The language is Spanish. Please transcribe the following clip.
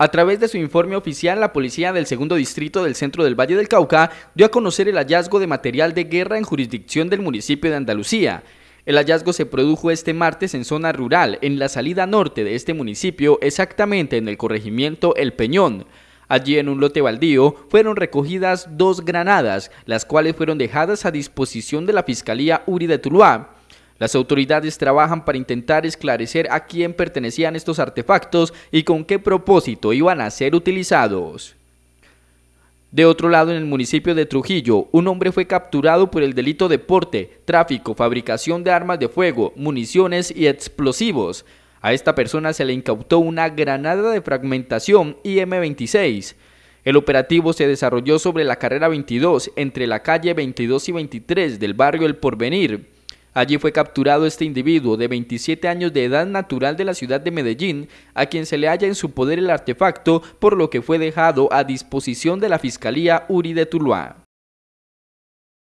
A través de su informe oficial, la policía del segundo distrito del centro del Valle del Cauca dio a conocer el hallazgo de material de guerra en jurisdicción del municipio de Andalucía. El hallazgo se produjo este martes en zona rural, en la salida norte de este municipio, exactamente en el corregimiento El Peñón. Allí en un lote baldío fueron recogidas dos granadas, las cuales fueron dejadas a disposición de la Fiscalía Uri de Tuluá. Las autoridades trabajan para intentar esclarecer a quién pertenecían estos artefactos y con qué propósito iban a ser utilizados. De otro lado, en el municipio de Trujillo, un hombre fue capturado por el delito de porte, tráfico, fabricación de armas de fuego, municiones y explosivos. A esta persona se le incautó una granada de fragmentación IM-26. El operativo se desarrolló sobre la carrera 22 entre la calle 22 y 23 del barrio El Porvenir. Allí fue capturado este individuo de 27 años de edad natural de la ciudad de Medellín, a quien se le halla en su poder el artefacto, por lo que fue dejado a disposición de la Fiscalía Uri de Tuluá.